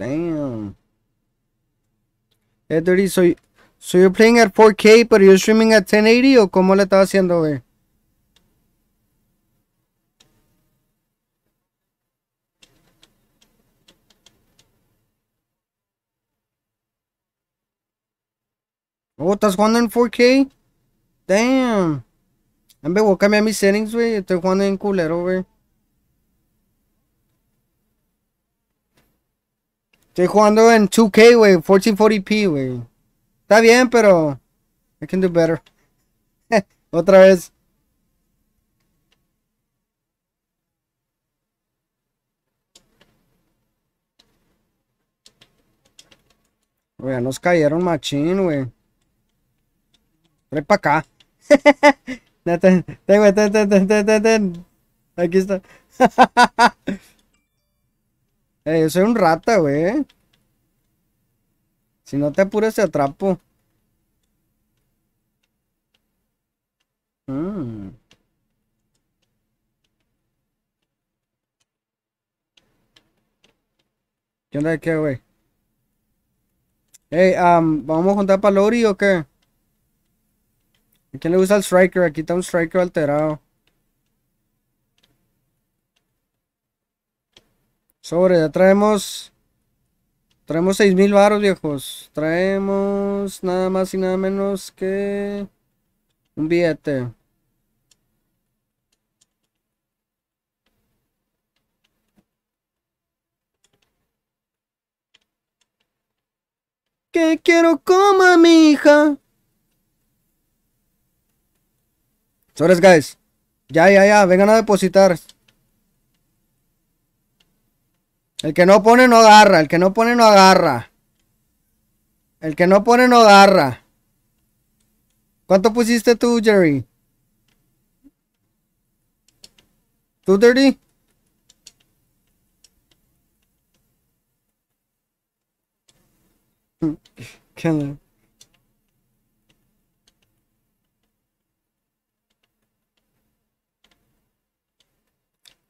Damn. hey eh, dirty, so, so you're playing at 4K, pero you're streaming at 1080 o cómo le estás haciendo, güey? Oh, ¿estás jugando en 4K? Damn. ¿me voy a cambiar mis settings, güey. Estoy jugando en culero, güey. Estoy jugando en 2K, güey. 1440p, e güey. Está bien, pero... I can do better. Otra vez. Güey, nos cayeron machín, güey. Trae pa' acá. ten, ten, ten, ten, ten, ten, ten. Aquí está. yo eh, soy un rata, güey. Si no te apuras, te atrapo. Mm. ¿Qué onda de qué, güey? Hey, ¿vamos a juntar para Lori o qué? ¿A quién le gusta el Striker? Aquí está un Striker alterado. Sobre, ya traemos. Traemos seis mil varos, viejos. Traemos nada más y nada menos que. Un billete. Que quiero coma mi hija. Sobres, guys. Ya, ya, ya. Vengan a depositar. El que no pone no agarra, el que no pone no agarra. El que no pone no agarra. ¿Cuánto pusiste tú, Jerry? ¿Tú, Dirty? ¿Qué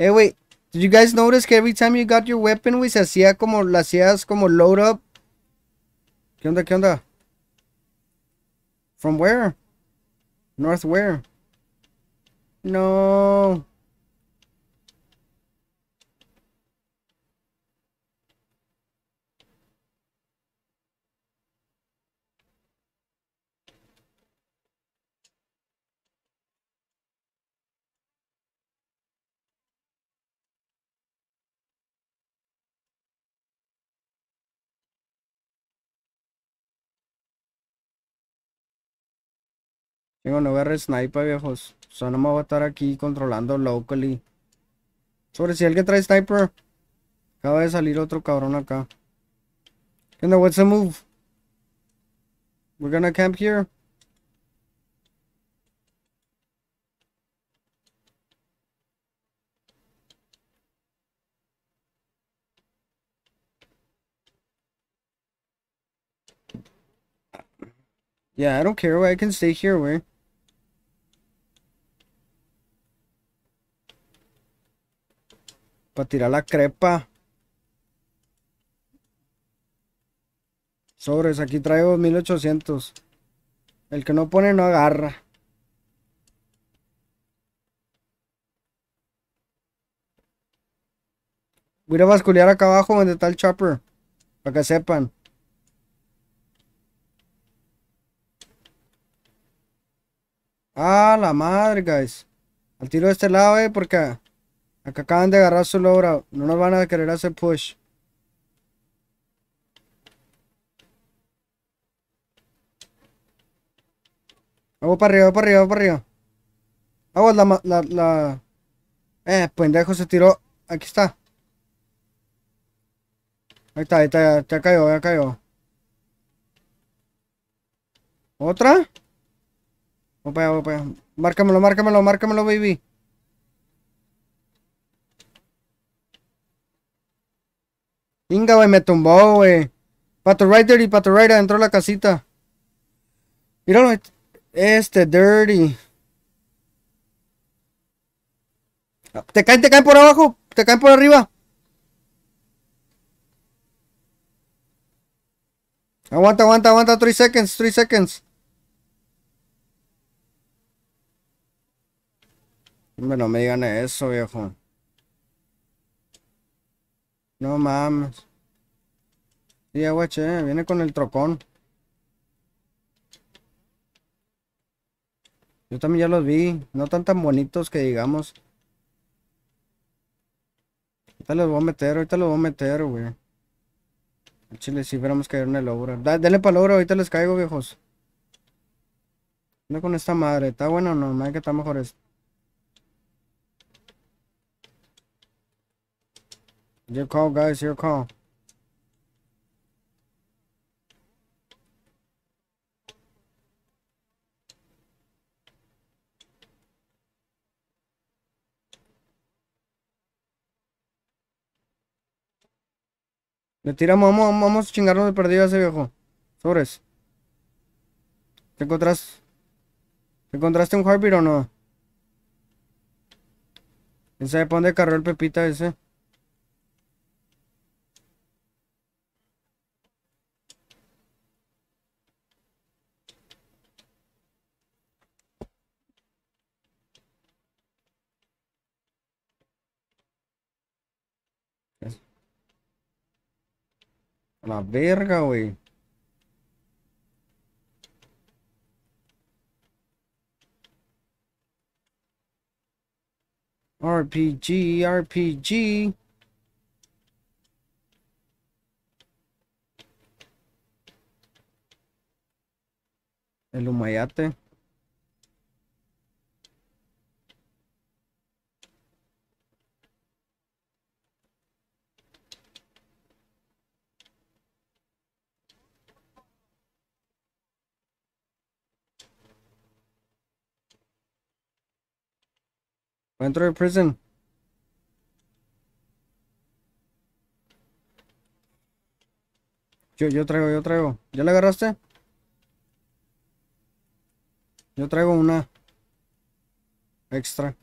Eh, Did you guys notice que every time you got your weapon, we se hacía como, la hacías como load up? ¿Qué onda, qué onda? From where? North where? No. no voy a agarrar sniper, viejos. O sea, no me voy a estar aquí controlando locally. Sobre si alguien trae sniper. Acaba de salir otro cabrón acá. ¿Qué onda? What's the move? We're gonna camp here. Yeah, I don't care. I can stay here, where. Para tirar la crepa. Sobres, aquí traigo $2,800. El que no pone no agarra. Voy a basculear acá abajo donde está el chopper. Para que sepan. Ah, la madre, guys. Al tiro de este lado, eh, porque Acá acaban de agarrar su logra, No nos van a querer hacer push. Vamos para arriba, vamos para arriba, vamos para arriba. Vamos, ah, la, la, la... Eh, pendejo se tiró. Aquí está. Ahí está, ahí está, ya, cayó, ya cayó. ¿Otra? Vamos para allá, vamos para allá. Márcamelo, márcamelo, márcamelo, baby. Inga, güey, me tumbó, güey. Pato Rider y Pato Rider entró a la casita. Míralo, este Dirty. Ah, te caen, te caen por abajo, te caen por arriba. Aguanta, aguanta, aguanta. 3 seconds, 3 seconds. Bueno, no me digan eso, viejo. No mames. Sí, aguache, viene con el trocón. Yo también ya los vi, no tan tan bonitos que digamos. Ahorita los voy a meter, ahorita los voy a meter, güey. Chile, si fuéramos caer en el Dale para logro, ahorita les caigo, viejos. No con esta madre, está bueno o no, que está mejor esto. Your call, guys. Your call. Le tiramos, vamos, a chingarnos de perdido a ese viejo. Sobres. ¿Te encontraste? ¿Te encontraste un Harpy o no? ¿Quién sabe pone dónde el Pepita ese? La verga, güey. RPG, RPG. El Humayate. Went through prison. Yo, yo traigo, yo traigo. ¿Ya la agarraste? Yo traigo una extra.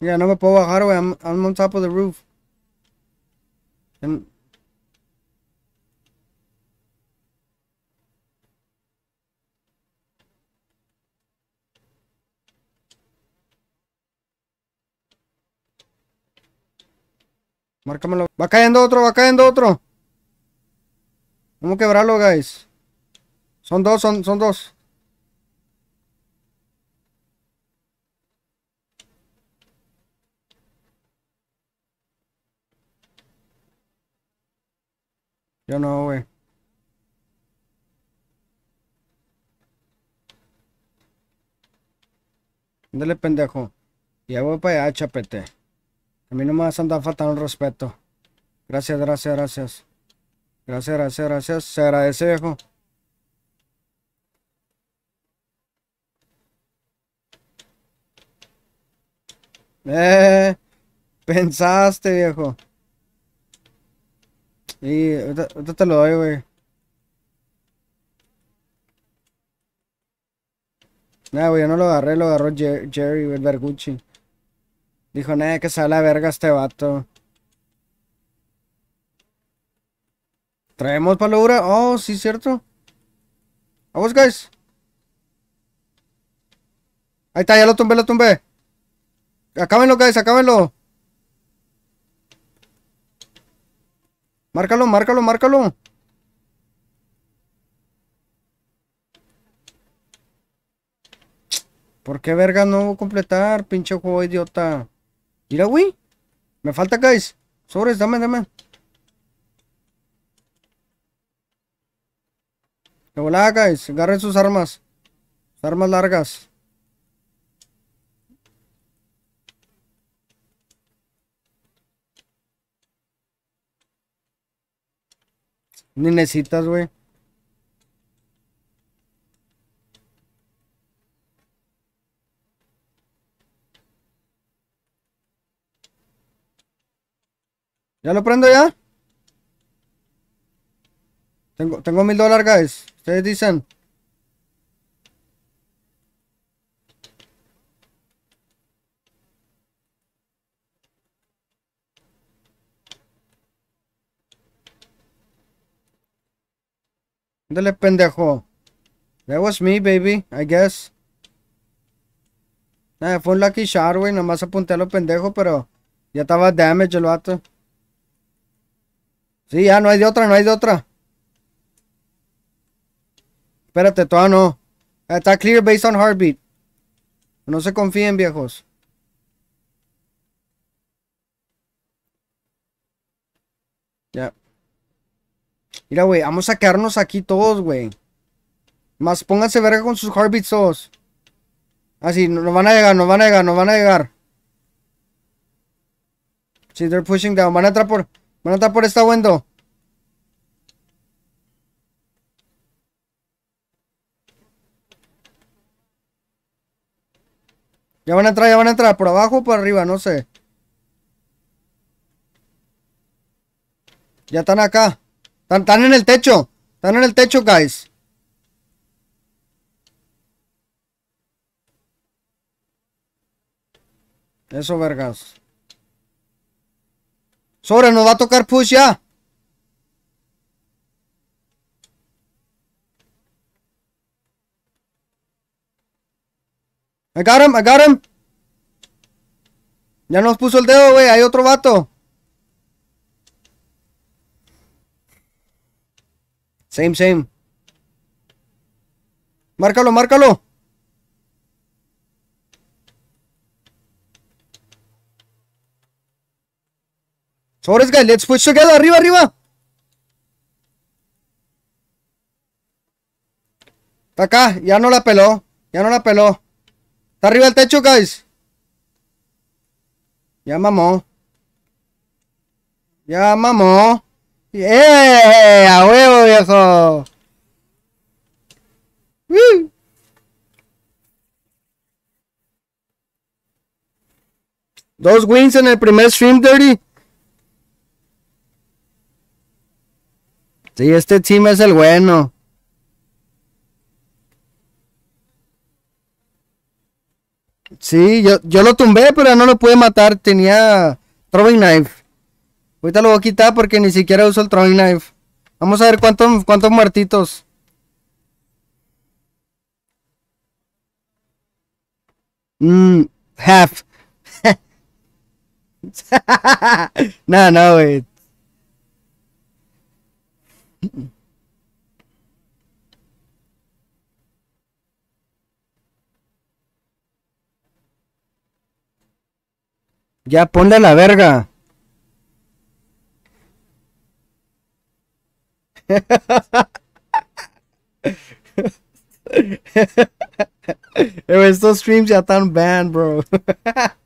Ya no me puedo bajar, wey. I'm, I'm on top of the roof. Marcamelo. Em, va cayendo otro, va cayendo otro. Vamos a quebrarlo, guys. Son dos, son dos. no, güey. Ándale, pendejo. Ya voy para allá, chapete. A mí no me vas a andar faltando respeto. Gracias, gracias, gracias. Gracias, gracias, gracias. Se agradece, viejo. Eh, pensaste, viejo. Y ahorita, te lo doy, güey. Nah, güey, yo no lo agarré, lo agarró Jerry, el Bergucci. Dijo, nada, que sale la verga este vato. ¿Traemos palabra? Oh, sí, cierto. Vamos, guys. Ahí está, ya lo tumbé, lo tumbé. Acábenlo, guys, acábenlo. Márcalo, márcalo, márcalo. ¿Por qué verga no voy a completar, pinche juego idiota? Mira, güey. Me falta, guys. Sobres, dame, dame. De volada, guys. Agarren sus armas. Sus armas largas. Ni necesitas, güey. ¿Ya lo prendo ya? Tengo, tengo mil dólares, guys. Ustedes dicen. le pendejo. That was me, baby, I guess. Ah, fue un lucky shot, güey. Nomás apunté a lo pendejo, pero ya estaba damage el vato. Sí, ya no hay de otra, no hay de otra. Espérate, todavía no. Está clear based on heartbeat. No se confíen, viejos. Mira, güey, vamos a quedarnos aquí todos, güey. Más pónganse verga con sus Heartbeats todos. Así, ah, nos van a llegar, nos van a llegar, nos van a llegar. sí, they're pushing down. Van a entrar por, van a entrar por esta window. Ya van a entrar, ya van a entrar. Por abajo o por arriba, no sé. Ya están acá. Están, en el techo. Están en el techo, guys. Eso, vergas. Sobre, nos va a tocar push ya. I got him, I got him. Ya nos puso el dedo, güey. Hay otro vato. Same, same. Márcalo, márcalo. Sobres, guys. Let's push together. Arriba, arriba. Está acá. Ya no la peló. Ya no la peló. Está arriba el techo, guys. Ya mamó. Ya mamó. Yeah. Dos wins en el primer stream, Dirty. Sí, este team es el bueno. Sí, yo, yo lo tumbé, pero no lo pude matar. Tenía Throwing Knife. Ahorita lo voy a quitar porque ni siquiera uso el Throwing Knife. Vamos a ver cuántos, cuántos muertitos. Mmm, half. no, no, güey. Ya ponle la verga. It was those streams are done banned, bro.